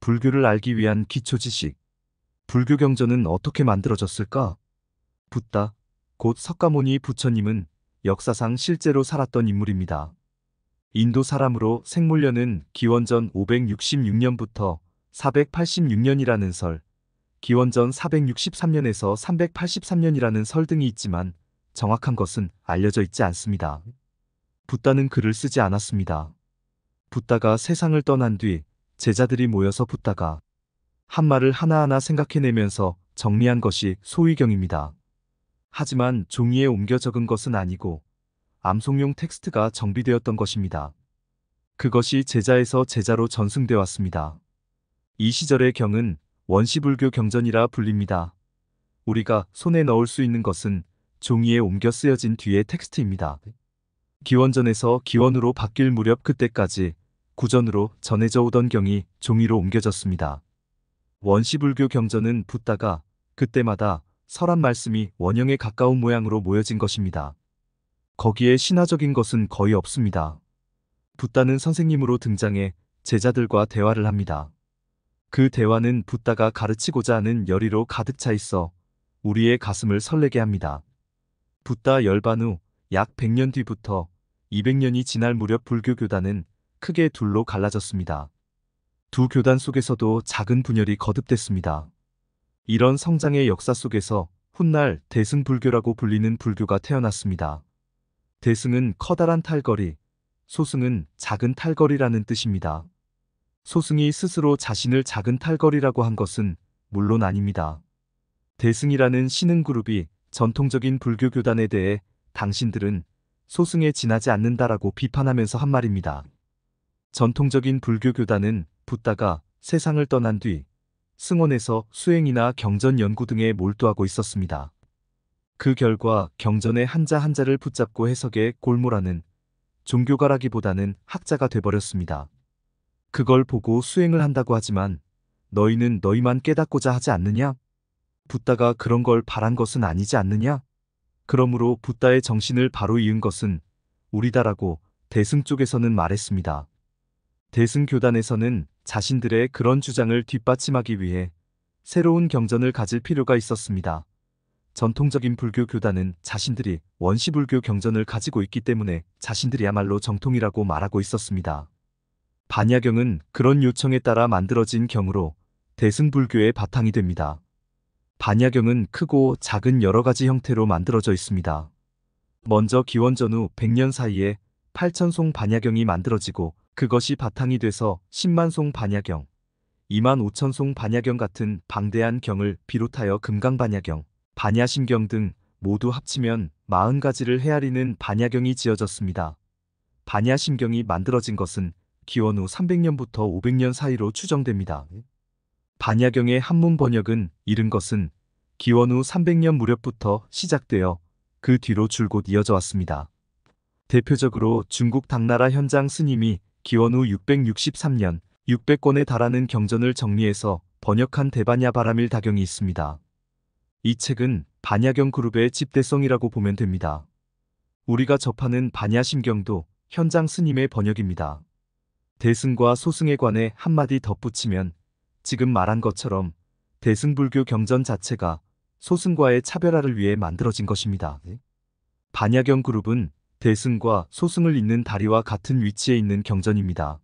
불교를 알기 위한 기초 지식. 불교 경전은 어떻게 만들어졌을까? 붓다. 곧 석가모니 부처님은 역사상 실제로 살았던 인물입니다. 인도 사람으로 생물년은 기원전 566년부터 486년이라는 설, 기원전 463년에서 383년이라는 설 등이 있지만 정확한 것은 알려져 있지 않습니다. 붓다는 글을 쓰지 않았습니다. 붓다가 세상을 떠난 뒤 제자들이 모여서 붙다가 한 말을 하나하나 생각해내면서 정리한 것이 소위경입니다. 하지만 종이에 옮겨 적은 것은 아니고 암송용 텍스트가 정비되었던 것입니다. 그것이 제자에서 제자로 전승되어 왔습니다. 이 시절의 경은 원시불교 경전이라 불립니다. 우리가 손에 넣을 수 있는 것은 종이에 옮겨 쓰여진 뒤의 텍스트입니다. 기원전에서 기원으로 바뀔 무렵 그때까지 구전으로 전해져 오던 경이 종이로 옮겨졌습니다. 원시불교 경전은 붙다가 그때마다 설한 말씀이 원형에 가까운 모양으로 모여진 것입니다. 거기에 신화적인 것은 거의 없습니다. 붓다는 선생님으로 등장해 제자들과 대화를 합니다. 그 대화는 붓다가 가르치고자 하는 열의로 가득 차 있어 우리의 가슴을 설레게 합니다. 붓다 열반 후 약 100년 뒤부터 200년이 지날 무렵 불교 교단은 크게 둘로 갈라졌습니다. 두 교단 속에서도 작은 분열이 거듭됐습니다. 이런 성장의 역사 속에서 훗날 대승불교라고 불리는 불교가 태어났습니다. 대승은 커다란 탈거리, 소승은 작은 탈거리라는 뜻입니다. 소승이 스스로 자신을 작은 탈거리라고 한 것은 물론 아닙니다. 대승이라는 신흥그룹이 전통적인 불교 교단에 대해 당신들은 소승에 지나지 않는다라고 비판하면서 한 말입니다. 전통적인 불교 교단은 붓다가 세상을 떠난 뒤 승원에서 수행이나 경전 연구 등에 몰두하고 있었습니다. 그 결과 경전의 한자 한자를 붙잡고 해석에 골몰하는 종교가라기보다는 학자가 돼버렸습니다. 그걸 보고 수행을 한다고 하지만 너희는 너희만 깨닫고자 하지 않느냐? 붓다가 그런 걸 바란 것은 아니지 않느냐? 그러므로 붓다의 정신을 바로 이은 것은 우리다라고 대승 쪽에서는 말했습니다. 대승교단에서는 자신들의 그런 주장을 뒷받침하기 위해 새로운 경전을 가질 필요가 있었습니다. 전통적인 불교 교단은 자신들이 원시불교 경전을 가지고 있기 때문에 자신들이야말로 정통이라고 말하고 있었습니다. 반야경은 그런 요청에 따라 만들어진 경으로 대승불교의 바탕이 됩니다. 반야경은 크고 작은 여러 가지 형태로 만들어져 있습니다. 먼저 기원전 후 100년 사이에 8천송 반야경이 만들어지고 그것이 바탕이 돼서 10만송 반야경, 2만 5천송 반야경 같은 방대한 경을 비롯하여 금강반야경, 반야심경 등 모두 합치면 40가지를 헤아리는 반야경이 지어졌습니다. 반야심경이 만들어진 것은 기원 후 300년부터 500년 사이로 추정됩니다. 반야경의 한문 번역은 이른 것은 기원 후 300년 무렵부터 시작되어 그 뒤로 줄곧 이어져 왔습니다. 대표적으로 중국 당나라 현장 스님이 기원후 663년 600권에 달하는 경전을 정리해서 번역한 대반야 바람일 다경이 있습니다. 이 책은 반야경 그룹의 집대성이라고 보면 됩니다. 우리가 접하는 반야심경도 현장 스님의 번역입니다. 대승과 소승에 관해 한마디 덧붙이면 지금 말한 것처럼 대승불교 경전 자체가 소승과의 차별화를 위해 만들어진 것입니다. 반야경 그룹은 대승과 소승을 잇는 다리와 같은 위치에 있는 경전입니다.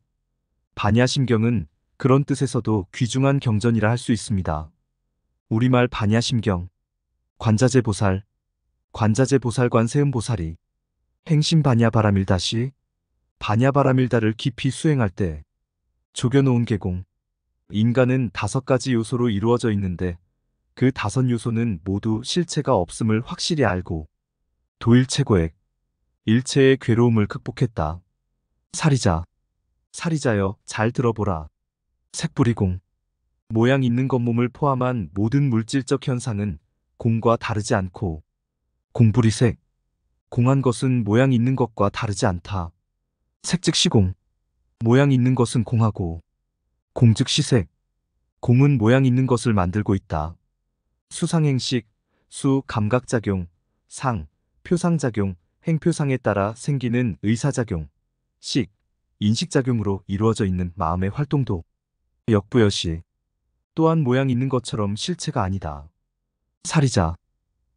반야심경은 그런 뜻에서도 귀중한 경전이라 할 수 있습니다. 우리말 반야심경, 관자재 보살, 관자재 보살관 세음 보살이 행심 반야 바라밀다시 반야 바라밀다를 깊이 수행할 때 조겨놓은 계공 인간은 다섯 가지 요소로 이루어져 있는데 그 다섯 요소는 모두 실체가 없음을 확실히 알고 도일체고액 일체의 괴로움을 극복했다. 사리자. 사리자여 잘 들어보라. 색부리공. 모양 있는 겉몸을 포함한 모든 물질적 현상은 공과 다르지 않고 공부리색. 공한 것은 모양 있는 것과 다르지 않다. 색즉시공. 모양 있는 것은 공하고 공즉시색. 공은 모양 있는 것을 만들고 있다. 수상행식, 수, 감각작용, 상, 표상작용, 행표상에 따라 생기는 의사작용, 식, 인식작용으로 이루어져 있는 마음의 활동도 역부여시 또한 모양 있는 것처럼 실체가 아니다. 사리자,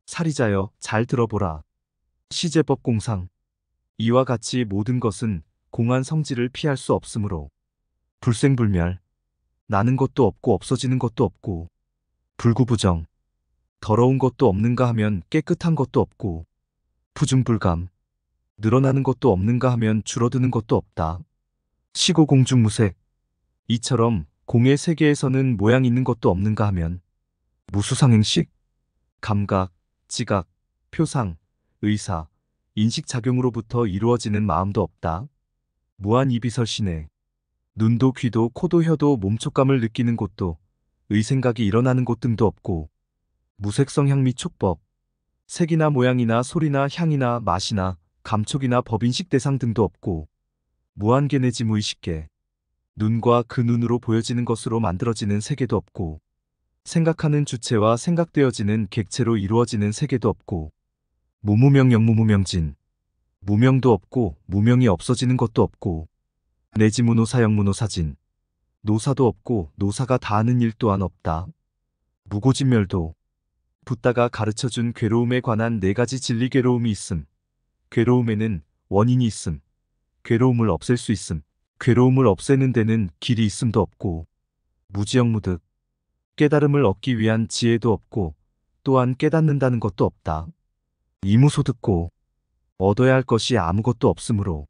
사리자여 잘 들어보라. 시제법 공상 이와 같이 모든 것은 공한 성질을 피할 수 없으므로 불생불멸, 나는 것도 없고 없어지는 것도 없고 불구부정, 더러운 것도 없는가 하면 깨끗한 것도 없고 부증불감. 늘어나는 것도 없는가 하면 줄어드는 것도 없다. 시고공중무색. 이처럼 공의 세계에서는 모양 있는 것도 없는가 하면 무수상행식? 감각, 지각, 표상, 의사, 인식작용으로부터 이루어지는 마음도 없다. 무한이비설신에 눈도 귀도 코도 혀도 몸촉감을 느끼는 곳도 의생각이 일어나는 곳 등도 없고 무색성향미 촉법 색이나 모양이나 소리나 향이나 맛이나 감촉이나 법인식 대상 등도 없고 무한계 내지 무의식계 눈과 그 눈으로 보여지는 것으로 만들어지는 세계도 없고 생각하는 주체와 생각되어지는 객체로 이루어지는 세계도 없고 무무명 영무무명진 무명도 없고 무명이 없어지는 것도 없고 내지 무노사 영무노사진 노사도 없고 노사가 다하는 일 또한 없다 무고진멸도 부다가 가르쳐준 괴로움에 관한 네 가지 진리 괴로움이 있음. 괴로움에는 원인이 있음. 괴로움을 없앨 수 있음. 괴로움을 없애는 데는 길이 있음도 없고 무지영무득 깨달음을 얻기 위한 지혜도 없고 또한 깨닫는다는 것도 없다. 이무소듣고 얻어야 할 것이 아무것도 없으므로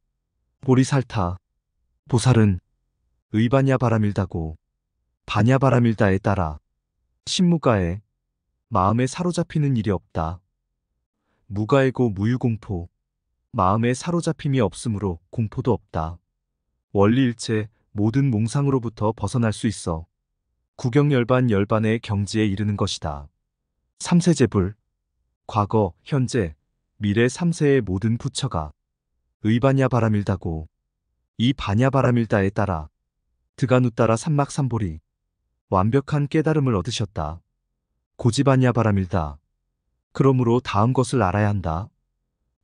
보리살타 보살은 의반야 바람일다고 반야 바람일다에 따라 신무가에 마음에 사로잡히는 일이 없다. 무가일고 무유공포. 마음에 사로잡힘이 없으므로 공포도 없다. 원리일체 모든 몽상으로부터 벗어날 수 있어. 구경열반 열반의 경지에 이르는 것이다. 3세제불 과거, 현재, 미래 3세의 모든 부처가 의반야 바람일다고 이 반야 바람일다에 따라 드가누 따라 삼막삼보리 완벽한 깨달음을 얻으셨다. 고집반야 바람일다. 그러므로 다음 것을 알아야 한다.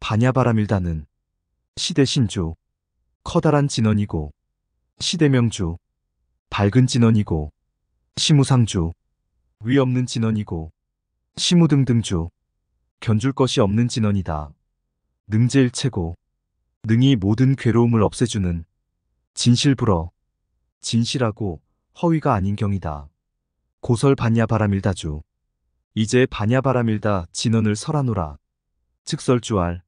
반야 바람일다는 시대 신조 커다란 진원이고, 시대명주, 밝은 진원이고, 시무상주, 위없는 진원이고, 시무등등주, 견줄 것이 없는 진원이다. 능제일체고, 능이 모든 괴로움을 없애주는 진실불어, 진실하고 허위가 아닌 경이다. 고설 반야 바람일다주. 이제 반야바라밀다 진언을 설하노라. 즉설주알.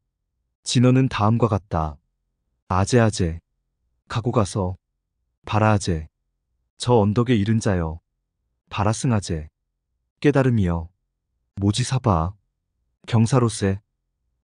진언은 다음과 같다. 아제아제. 가고 가서. 바라아제. 저 언덕에 이른 자여. 바라승아제. 깨달음이여. 모지사바. 경사로세.